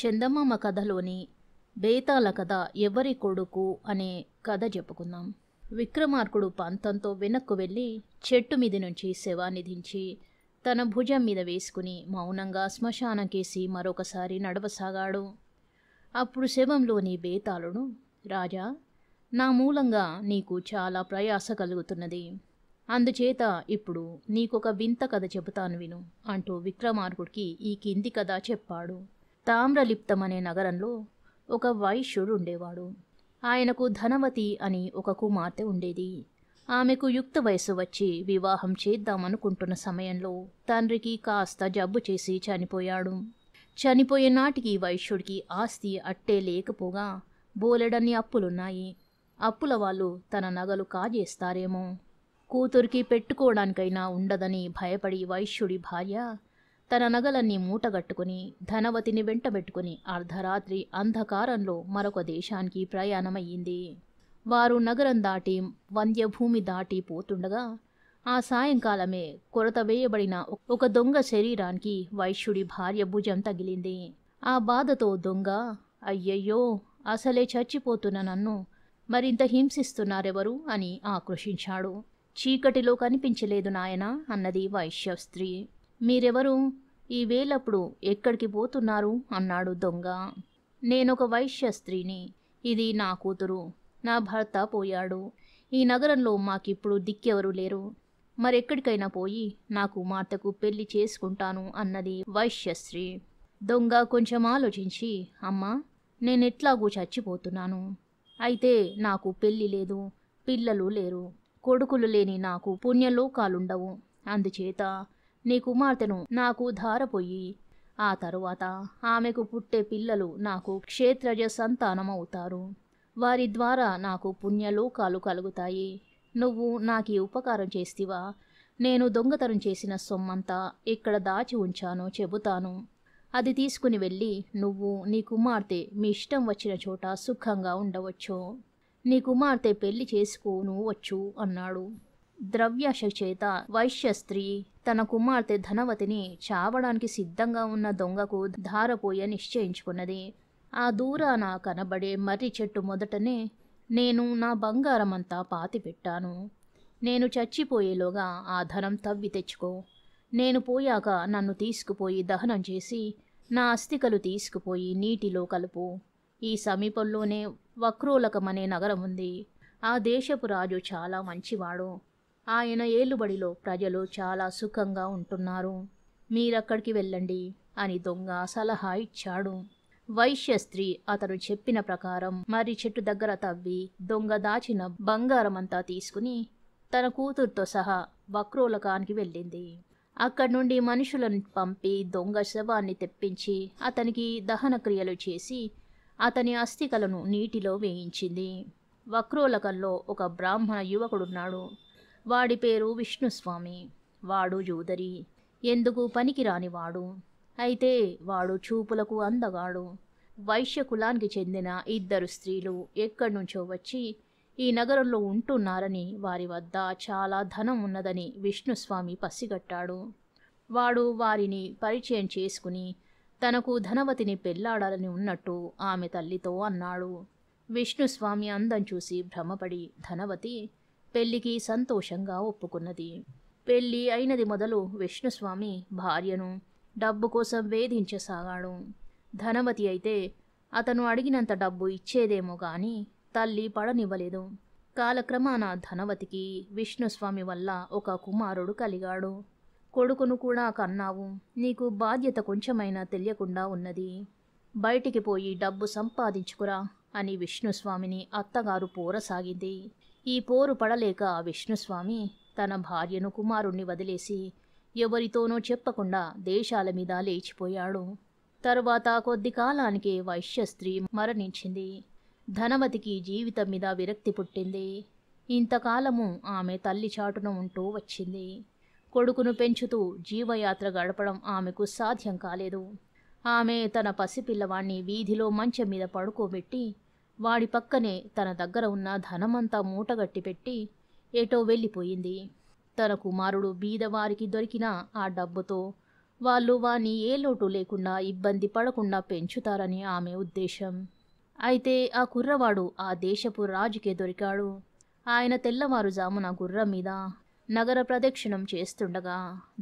చందమామ కథలోని బేతాల కథ ఎవరి కొడుకు అనే కథ చెప్పుకుందాం విక్రమార్కుడు పంతంతో వెనక్కు వెళ్ళి చెట్టు మీద నుంచి శవాన్ని దించి తన భుజం మీద వేసుకుని మౌనంగా శ్మశానకేసి మరొకసారి నడవసాగాడు అప్పుడు శవంలోని బేతాళుడు రాజా నా మూలంగా నీకు చాలా ప్రయాస కలుగుతున్నది అందుచేత ఇప్పుడు నీకొక వింత కథ చెబుతాను విను అంటూ విక్రమార్కుడికి ఈ కింది కథ చెప్పాడు తామ్రలిప్తం అనే నగరంలో ఒక వైశ్యుడు ఉండేవాడు ఆయనకు ధనవతి అని ఒక కుమార్తె ఉండేది ఆమెకు యుక్త వయసు వచ్చి వివాహం చేద్దామనుకుంటున్న సమయంలో తండ్రికి కాస్త జబ్బు చేసి చనిపోయాడు చనిపోయే నాటికి వైశ్యుడికి ఆస్తి అట్టే లేకపోగా బోలెడన్ని అప్పులున్నాయి అప్పుల వాళ్ళు తన నగలు కాజేస్తారేమో కూతురికి పెట్టుకోవడానికైనా ఉండదని భయపడి వైశ్యుడి భార్య తన నగలన్నీ మూటగట్టుకుని ధనవతిని వెంటబెట్టుకుని అర్ధరాత్రి అంధకారంలో మరొక దేశానికి ప్రయాణమయ్యింది వారు నగరం దాటి వంద్యభూమి దాటి పోతుండగా ఆ సాయంకాలమే కొరత వేయబడిన ఒక దొంగ శరీరానికి వైశ్యుడి భార్య భుజం తగిలింది ఆ బాధతో దొంగ అయ్యయ్యో అసలే చచ్చిపోతున్న నన్ను మరింత హింసిస్తున్నారెవరు అని ఆక్రోషించాడు చీకటిలో కనిపించలేదు నాయనా అన్నది వైశ్య స్త్రీ మీరెవరు ఈ వేలప్పుడు ఎక్కడికి పోతున్నారు అన్నాడు దొంగ నేనొక వైశ్య స్త్రీని ఇది నా కూతురు నా భర్త పోయాడు ఈ నగరంలో మాకిప్పుడు దిక్కెవరు లేరు మరెక్కడికైనా పోయి నా కుమార్తెకు పెళ్లి చేసుకుంటాను అన్నది వైశ్యశ్రీ దొంగ కొంచెం ఆలోచించి అమ్మా నేనెట్లాగూ చచ్చిపోతున్నాను అయితే నాకు పెళ్ళి లేదు పిల్లలు లేరు కొడుకులు లేని నాకు పుణ్యలోకాలుండవు అందుచేత నీ కుమార్తెను నాకు ధారపోయి ఆ తరువాత ఆమెకు పుట్టే పిల్లలు నాకు క్షేత్రజ సంతానమవుతారు వారి ద్వారా నాకు పుణ్యలోకాలు కలుగుతాయి నువ్వు నాకు ఈ ఉపకారం చేస్తివా నేను దొంగతనం చేసిన సొమ్మంతా ఇక్కడ దాచి ఉంచానో చెబుతాను అది తీసుకుని వెళ్ళి నువ్వు నీ కుమార్తె మీ ఇష్టం వచ్చిన చోట సుఖంగా ఉండవచ్చు నీ కుమార్తె పెళ్లి చేసుకోను వచ్చు అన్నాడు ద్రవ్యశ చేత వైశ్యస్త్రీ తన కుమార్తె ధనవతిని చావడానికి సిద్ధంగా ఉన్న దొంగకు ధారపోయ నిశ్చయించుకున్నది ఆ దూరాన కనబడే మర్రి చెట్టు మొదటనే నేను నా బంగారమంతా పాతిపెట్టాను నేను చచ్చిపోయేలోగా ఆ ధనం తవ్వి తెచ్చుకో నేను పోయాక నన్ను తీసుకుపోయి దహనం చేసి నా అస్థికలు తీసుకుపోయి నీటిలో కలుపు ఈ సమీపంలోనే వక్రోలకమనే నగరం ఉంది ఆ దేశపు రాజు చాలా మంచివాడు ఆయన ఏలుబడిలో ప్రజలు చాలా సుఖంగా ఉంటున్నారు మీరక్కడికి వెళ్ళండి అని దొంగ సలహా ఇచ్చాడు వైశ్య స్త్రీ అతను చెప్పిన ప్రకారం మర్రి చెట్టు దగ్గర తవ్వి దొంగ దాచిన బంగారమంతా తీసుకుని తన కూతురుతో సహా వక్రోలకానికి వెళ్ళింది అక్కడి నుండి మనుషులను పంపి దొంగ శవాన్ని తెప్పించి అతనికి దహన క్రియలు చేసి అతని అస్థికలను నీటిలో వేయించింది వక్రోలకంలో ఒక బ్రాహ్మణ యువకుడున్నాడు వాడి పేరు విష్ణుస్వామి వాడు జూదరి ఎందుకు పనికిరానివాడు అయితే వాడు చూపులకు అందగాడు వైశ్య కులానికి చెందిన ఇద్దరు స్త్రీలు ఎక్కడి నుంచో వచ్చి ఈ నగరంలో ఉంటున్నారని వారి వద్ద చాలా ధనం ఉన్నదని విష్ణుస్వామి పసిగట్టాడు వాడు వారిని పరిచయం చేసుకుని తనకు ధనవతిని పెళ్లాడాలని ఉన్నట్టు ఆమె తల్లితో అన్నాడు విష్ణుస్వామి అందం చూసి భ్రమపడి ధనవతి పెళ్లికి సంతోషంగా ఒప్పుకున్నది పెళ్లి అయినది మొదలు విష్ణుస్వామి భార్యను డబ్బు కోసం వేధించసాగాడు ధనవతి అయితే అతను అడిగినంత డబ్బు ఇచ్చేదేమో కానీ తల్లి పడనివ్వలేదు కాలక్రమాన ధనవతికి విష్ణుస్వామి వల్ల ఒక కుమారుడు కలిగాడు కొడుకును కూడా కన్నావు నీకు బాధ్యత కొంచెమైనా తెలియకుండా ఉన్నది బయటికి పోయి డబ్బు సంపాదించుకురా అని విష్ణుస్వామిని అత్తగారు పోరసాగింది ఈ పోరు పడలేక విష్ణుస్వామి తన భార్యను కుమారుణ్ణి వదిలేసి ఎవరితోనో చెప్పకుండా దేశాల మీద లేచిపోయాడు తరువాత కొద్ది కాలానికే స్త్రీ మరణించింది ధనవతికి జీవితం మీద విరక్తి పుట్టింది ఇంతకాలము ఆమె తల్లి చాటున ఉంటూ వచ్చింది కొడుకును పెంచుతూ జీవయాత్ర గడపడం ఆమెకు సాధ్యం కాలేదు ఆమె తన పసిపిల్లవాణ్ణి వీధిలో మంచం మీద పడుకోబెట్టి వాడి పక్కనే తన దగ్గర ఉన్న ధనమంతా మూటగట్టి పెట్టి ఏటో వెళ్ళిపోయింది తన కుమారుడు బీదవారికి దొరికిన ఆ డబ్బుతో వాళ్ళు వాని ఏ లోటు లేకుండా ఇబ్బంది పడకుండా పెంచుతారని ఆమె ఉద్దేశం అయితే ఆ కుర్రవాడు ఆ దేశపు రాజుకే దొరికాడు ఆయన తెల్లవారుజామున గుర్రం మీద నగర ప్రదక్షిణం చేస్తుండగా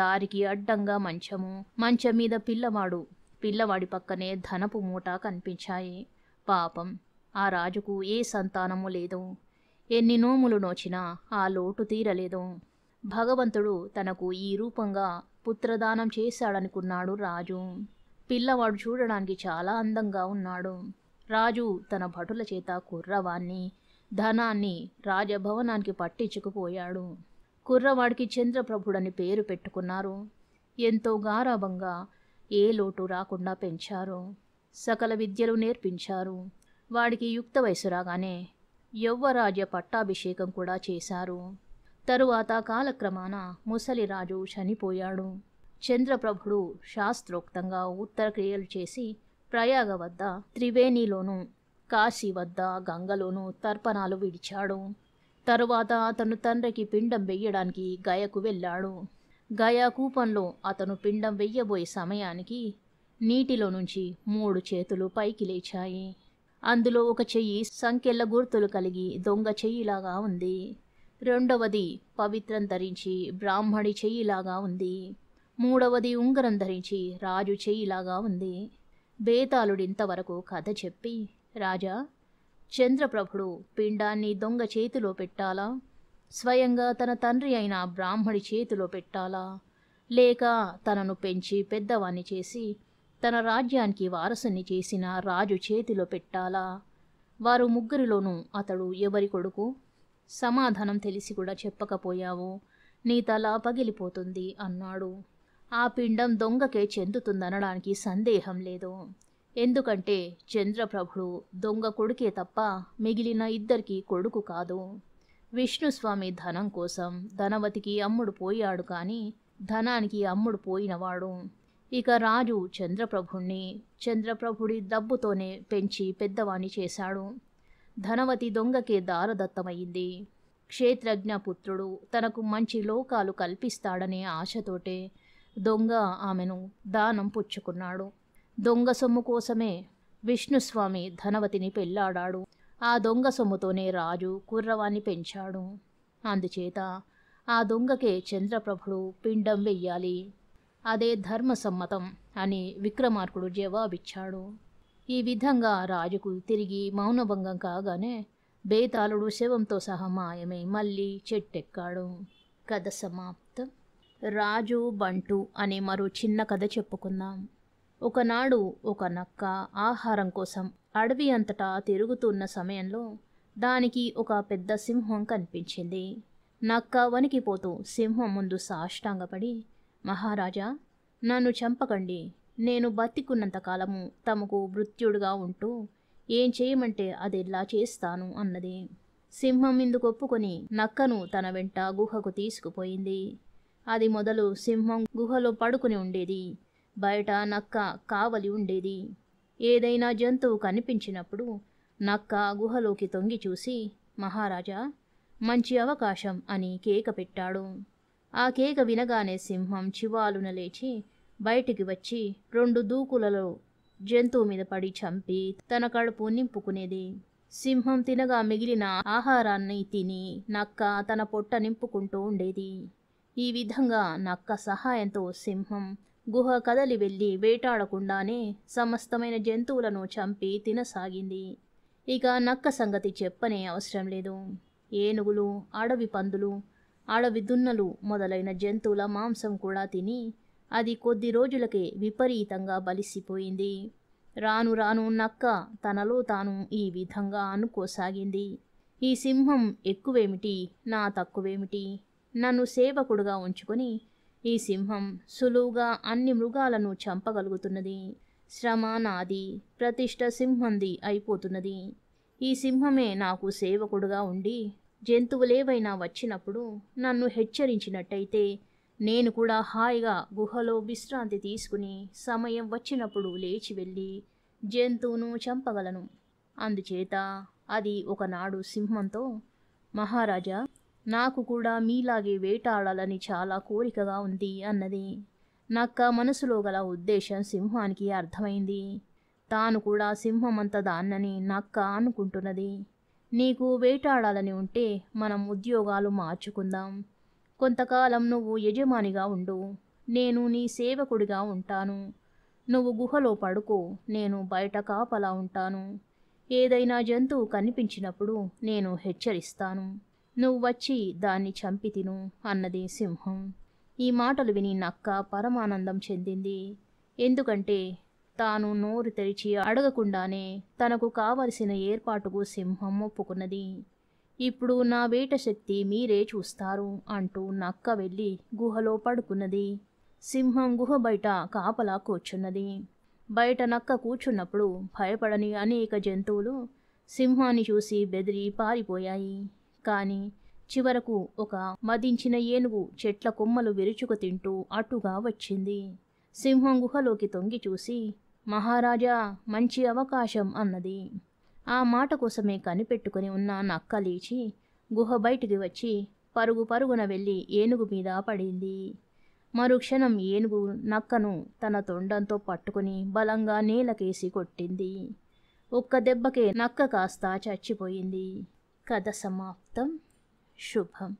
దారికి అడ్డంగా మంచము మంచం మీద పిల్లవాడు పిల్లవాడి పక్కనే ధనపు మూట కనిపించాయి పాపం ఆ రాజుకు ఏ సంతానము లేదు ఎన్ని నోములు నోచినా ఆ లోటు తీరలేదు భగవంతుడు తనకు ఈ రూపంగా పుత్రదానం చేశాడనుకున్నాడు రాజు పిల్లవాడు చూడడానికి చాలా అందంగా ఉన్నాడు రాజు తన భటుల చేత కుర్రవాణ్ణి ధనాన్ని రాజభవనానికి పట్టించుకుపోయాడు కుర్రవాడికి చంద్రప్రభుడని పేరు పెట్టుకున్నారు ఎంతో గారాభంగా ఏ లోటు రాకుండా పెంచారు సకల విద్యలు నేర్పించారు వాడికి యుక్త వయసు రాగానే యౌవరాజ్య పట్టాభిషేకం కూడా చేశారు తరువాత కాలక్రమాన ముసలిరాజు చనిపోయాడు చంద్రప్రభుడు శాస్త్రోక్తంగా ఉత్తర క్రియలు చేసి ప్రయాగ వద్ద త్రివేణిలోను కాశీ వద్ద గంగలోను తర్పణాలు విడిచాడు తరువాత అతను తండ్రికి పిండం వెయ్యడానికి గయకు వెళ్ళాడు గయా కూపంలో అతను పిండం వెయ్యబోయే సమయానికి నీటిలో నుంచి మూడు చేతులు పైకి లేచాయి అందులో ఒక చెయ్యి సంఖ్యల గుర్తులు కలిగి దొంగ చెయ్యిలాగా ఉంది రెండవది పవిత్రం ధరించి బ్రాహ్మడి చెయ్యిలాగా ఉంది మూడవది ఉంగరం ధరించి రాజు చెయ్యిలాగా ఉంది బేతాళుడింతవరకు కథ చెప్పి రాజా చంద్రప్రభుడు పిండాన్ని దొంగ చేతిలో పెట్టాలా స్వయంగా తన తండ్రి అయిన బ్రాహ్మడి చేతిలో పెట్టాలా లేక తనను పెంచి పెద్దవాణ్ణి చేసి తన రాజ్యానికి వారసుని చేసిన రాజు చేతిలో పెట్టాలా వారు ముగ్గురిలోనూ అతడు ఎవరి కొడుకు సమాధానం తెలిసి కూడా చెప్పకపోయావు నీ తల పగిలిపోతుంది అన్నాడు ఆ పిండం దొంగకే చెందుతుందనడానికి సందేహం లేదు ఎందుకంటే చంద్రప్రభుడు దొంగ కొడుకే తప్ప మిగిలిన ఇద్దరికి కొడుకు కాదు విష్ణుస్వామి ధనం కోసం ధనవతికి అమ్ముడు పోయాడు కానీ ధనానికి అమ్ముడు పోయినవాడు ఇక రాజు చంద్రప్రభుణ్ణి చంద్రప్రభుడి డబ్బుతోనే పెంచి పెద్దవాణ్ణి చేశాడు ధనవతి దొంగకే దారదత్తమైంది క్షేత్రజ్ఞ పుత్రుడు తనకు మంచి లోకాలు కల్పిస్తాడనే ఆశతోటే దొంగ ఆమెను దానం పుచ్చుకున్నాడు దొంగ సొమ్ము కోసమే విష్ణుస్వామి ధనవతిని పెళ్ళాడాడు ఆ దొంగ సొమ్ముతోనే రాజు కుర్రవాణ్ణి పెంచాడు అందుచేత ఆ దొంగకే చంద్రప్రభుడు పిండం వెయ్యాలి అదే ధర్మసమ్మతం అని విక్రమార్కుడు జవాబిచ్చాడు ఈ విధంగా రాజుకు తిరిగి మౌనభంగం కాగానే బేతాళుడు శవంతో సహా మాయమై మళ్ళీ చెట్టెక్కాడు కథ సమాప్తం రాజు బంటు అనే మరో చిన్న కథ చెప్పుకుందాం ఒకనాడు ఒక నక్క ఆహారం కోసం అడవి అంతటా తిరుగుతున్న సమయంలో దానికి ఒక పెద్ద సింహం కనిపించింది నక్క వణికిపోతూ సింహం ముందు సాష్టాంగపడి మహారాజా నన్ను చంపకండి నేను బతికున్నంతకాలము తమకు మృత్యుడుగా ఉంటూ ఏం చేయమంటే అది ఇలా చేస్తాను అన్నది సింహం ఇందుకు ఒప్పుకొని నక్కను తన వెంట గుహకు తీసుకుపోయింది అది మొదలు సింహం గుహలో పడుకుని ఉండేది బయట నక్క కావలి ఉండేది ఏదైనా జంతువు కనిపించినప్పుడు నక్క గుహలోకి తొంగి చూసి మహారాజా మంచి అవకాశం అని కేక పెట్టాడు ఆ కేక వినగానే సింహం చివాలున లేచి బయటికి వచ్చి రెండు దూకులలో జంతువు మీద పడి చంపి తన కడుపు నింపుకునేది సింహం తినగా మిగిలిన ఆహారాన్ని తిని నక్క తన పొట్ట నింపుకుంటూ ఉండేది ఈ విధంగా నక్క సహాయంతో సింహం గుహ కదలి వెళ్ళి వేటాడకుండానే సమస్తమైన జంతువులను చంపి తినసాగింది ఇక నక్క సంగతి చెప్పనే అవసరం లేదు ఏనుగులు అడవి పందులు అడవిదున్నలు మొదలైన జంతువుల మాంసం కూడా తిని అది కొద్ది రోజులకే విపరీతంగా బలిసిపోయింది రాను రాను నక్క తనలో తాను ఈ విధంగా అనుకోసాగింది ఈ సింహం ఎక్కువేమిటి నా తక్కువేమిటి నన్ను సేవకుడుగా ఉంచుకొని ఈ సింహం సులువుగా అన్ని మృగాలను చంపగలుగుతున్నది శ్రమ నాది ప్రతిష్ట సింహంది అయిపోతున్నది ఈ సింహమే నాకు సేవకుడుగా ఉండి జంతువులేవైనా వచ్చినప్పుడు నన్ను హెచ్చరించినట్టయితే నేను కూడా హాయిగా గుహలో విశ్రాంతి తీసుకుని సమయం వచ్చినప్పుడు లేచి వెళ్ళి జంతువును చంపగలను అందుచేత అది ఒకనాడు సింహంతో మహారాజా నాకు కూడా మీలాగే వేటాడాలని చాలా కోరికగా ఉంది అన్నది నక్క మనసులో గల ఉద్దేశం సింహానికి అర్థమైంది తాను కూడా సింహమంత దాన్నని నక్క అనుకుంటున్నది నీకు వేటాడాలని ఉంటే మనం ఉద్యోగాలు మార్చుకుందాం కొంతకాలం నువ్వు యజమానిగా ఉండు నేను నీ సేవకుడిగా ఉంటాను నువ్వు గుహలో పడుకో నేను బయట కాపలా ఉంటాను ఏదైనా జంతువు కనిపించినప్పుడు నేను హెచ్చరిస్తాను నువ్వు వచ్చి దాన్ని చంపి తిను అన్నది సింహం ఈ మాటలు విని నక్క పరమానందం చెందింది ఎందుకంటే తాను నోరు తెరిచి అడగకుండానే తనకు కావలసిన ఏర్పాటుకు సింహం ఒప్పుకున్నది ఇప్పుడు నా వేట శక్తి మీరే చూస్తారు అంటూ నక్క వెళ్ళి గుహలో పడుకున్నది సింహం గుహ బయట కాపలా కూర్చున్నది బయట నక్క కూర్చున్నప్పుడు భయపడని అనేక జంతువులు సింహాన్ని చూసి బెదిరి పారిపోయాయి కానీ చివరకు ఒక మదించిన ఏనుగు చెట్ల కొమ్మలు విరుచుకు తింటూ అటుగా వచ్చింది సింహం గుహలోకి తొంగి చూసి మహారాజా మంచి అవకాశం అన్నది ఆ మాట కోసమే కనిపెట్టుకుని ఉన్న నక్క లేచి గుహ బయటికి వచ్చి పరుగు పరుగున వెళ్ళి ఏనుగు మీద పడింది మరుక్షణం ఏనుగు నక్కను తన తొండంతో పట్టుకుని బలంగా నేలకేసి కొట్టింది ఒక్క దెబ్బకే నక్క కాస్త చచ్చిపోయింది కథ సమాప్తం శుభం